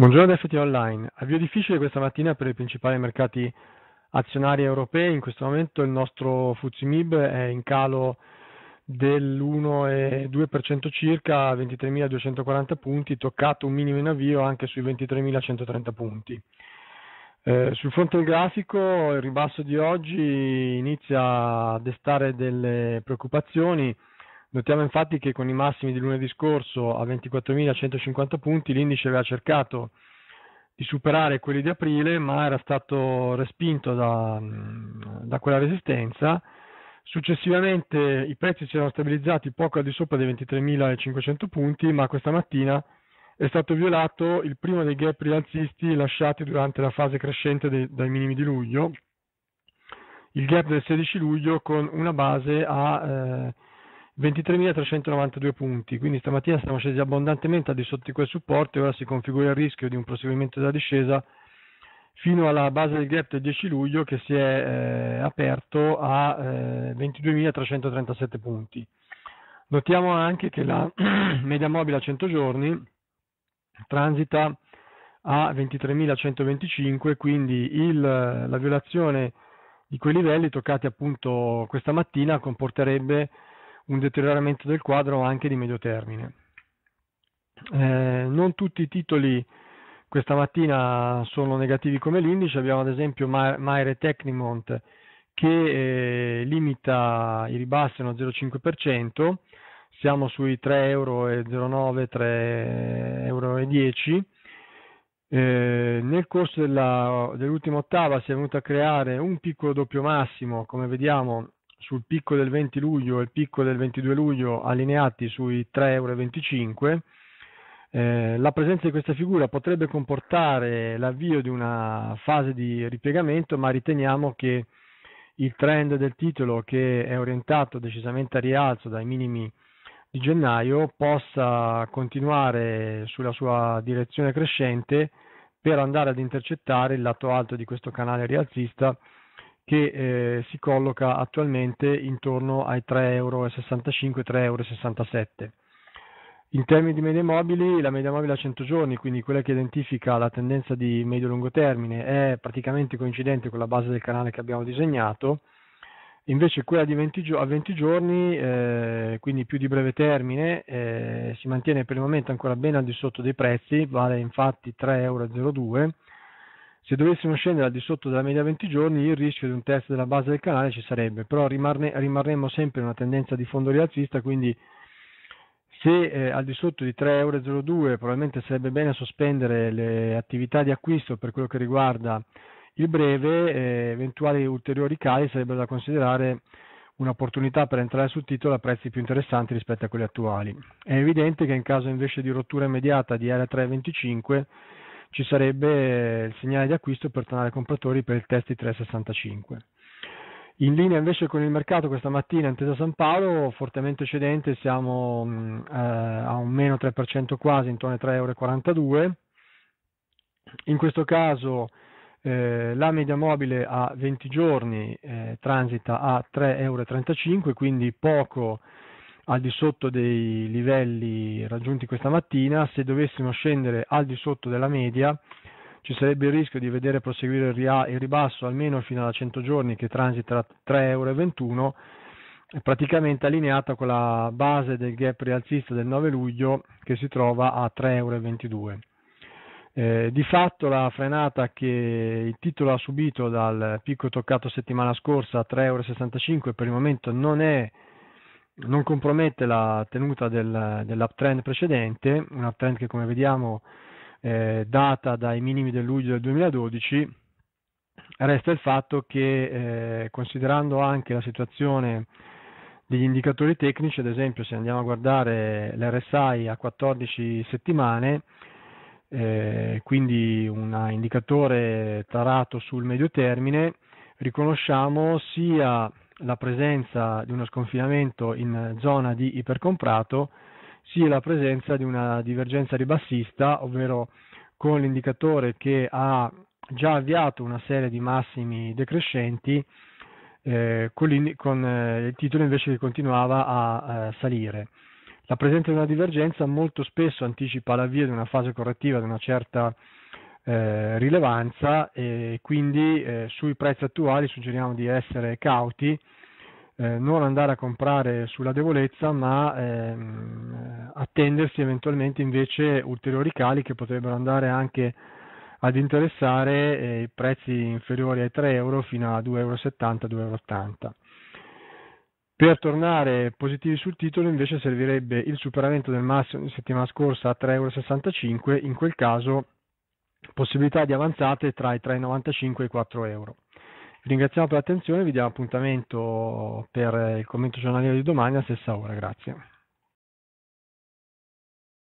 Buongiorno da FT Online. Avvio difficile questa mattina per i principali mercati azionari europei. In questo momento il nostro FUZIMIB è in calo dell'1,2% circa a 23.240 punti, toccato un minimo in avvio anche sui 23.130 punti. Eh, sul fronte del grafico il ribasso di oggi inizia a destare delle preoccupazioni Notiamo infatti che con i massimi di lunedì scorso a 24.150 punti l'indice aveva cercato di superare quelli di aprile, ma era stato respinto da, da quella resistenza. Successivamente i prezzi si erano stabilizzati poco al di sopra dei 23.500 punti, ma questa mattina è stato violato il primo dei gap rialzisti lasciati durante la fase crescente de- dai minimi di luglio, il gap del 16 luglio con una base a eh, 23.392 punti, quindi stamattina siamo scesi abbondantemente al di sotto di quel supporto e ora si configura il rischio di un proseguimento della discesa fino alla base del gap del 10 luglio che si è eh, aperto a eh, 22.337 punti. Notiamo anche che la media mobile a 100 giorni transita a 23.125, quindi il, la violazione di quei livelli toccati appunto questa mattina comporterebbe un deterioramento del quadro anche di medio termine. Eh, non tutti i titoli questa mattina sono negativi come l'indice, abbiamo ad esempio Maire Technimont che eh, limita i ribassi a uno 0,5%, siamo sui 3,09 euro, 3,10 euro. Eh, nel corso dell'ultima dell ottava si è venuto a creare un piccolo doppio massimo, come vediamo sul picco del 20 luglio e il picco del 22 luglio allineati sui 3,25 euro, eh, la presenza di questa figura potrebbe comportare l'avvio di una fase di ripiegamento, ma riteniamo che il trend del titolo, che è orientato decisamente a rialzo dai minimi di gennaio, possa continuare sulla sua direzione crescente per andare ad intercettare il lato alto di questo canale rialzista che eh, si colloca attualmente intorno ai 3,65 euro, 3,67 euro. In termini di media mobili, la media mobile a 100 giorni, quindi quella che identifica la tendenza di medio-lungo termine, è praticamente coincidente con la base del canale che abbiamo disegnato, invece quella 20 a 20 giorni, eh, quindi più di breve termine, eh, si mantiene per il momento ancora ben al di sotto dei prezzi, vale infatti 3,02 euro, se dovessimo scendere al di sotto della media 20 giorni il rischio di un test della base del canale ci sarebbe, però rimarne, rimarremmo sempre in una tendenza di fondo rialzista, quindi se eh, al di sotto di 3,02 euro probabilmente sarebbe bene sospendere le attività di acquisto per quello che riguarda il breve, eh, eventuali ulteriori cali sarebbero da considerare un'opportunità per entrare sul titolo a prezzi più interessanti rispetto a quelli attuali. È evidente che in caso invece di rottura immediata di area 325 ci sarebbe eh, il segnale di acquisto per tornare ai compratori per il test di 3,65. In linea invece con il mercato questa mattina Intesa San Paolo fortemente cedente, siamo mm, eh, a un meno 3% quasi, intorno ai 3,42 euro. In questo caso eh, la media mobile a 20 giorni eh, transita a 3,35 euro, quindi poco al di sotto dei livelli raggiunti questa mattina, se dovessimo scendere al di sotto della media ci sarebbe il rischio di vedere proseguire il ribasso almeno fino alla 100 giorni che transita a 3,21 euro, praticamente allineata con la base del gap rialzista del 9 luglio che si trova a 3,22 euro. Eh, di fatto la frenata che il titolo ha subito dal picco toccato settimana scorsa a 3,65 euro per il momento non è non compromette la tenuta del, dell'uptrend precedente, un uptrend che come vediamo eh, data dai minimi del luglio del 2012, resta il fatto che eh, considerando anche la situazione degli indicatori tecnici, ad esempio se andiamo a guardare l'RSI a 14 settimane, eh, quindi un indicatore tarato sul medio termine, riconosciamo sia la presenza di uno sconfinamento in zona di ipercomprato sia la presenza di una divergenza ribassista, ovvero con l'indicatore che ha già avviato una serie di massimi decrescenti, eh, con, con eh, il titolo invece che continuava a eh, salire. La presenza di una divergenza molto spesso anticipa l'avvio di una fase correttiva di una certa eh, rilevanza e quindi eh, sui prezzi attuali suggeriamo di essere cauti, eh, non andare a comprare sulla debolezza ma ehm, attendersi eventualmente invece ulteriori cali che potrebbero andare anche ad interessare eh, i prezzi inferiori ai 3 euro fino a 2,70 euro. 2,80 euro. Per tornare positivi sul titolo invece servirebbe il superamento del massimo di settimana scorsa a 3,65 euro, in quel caso possibilità di avanzate tra i 3,95 e i 4 euro. Vi ringraziamo per l'attenzione, e vi diamo appuntamento per il commento giornaliero di domani a stessa ora, grazie.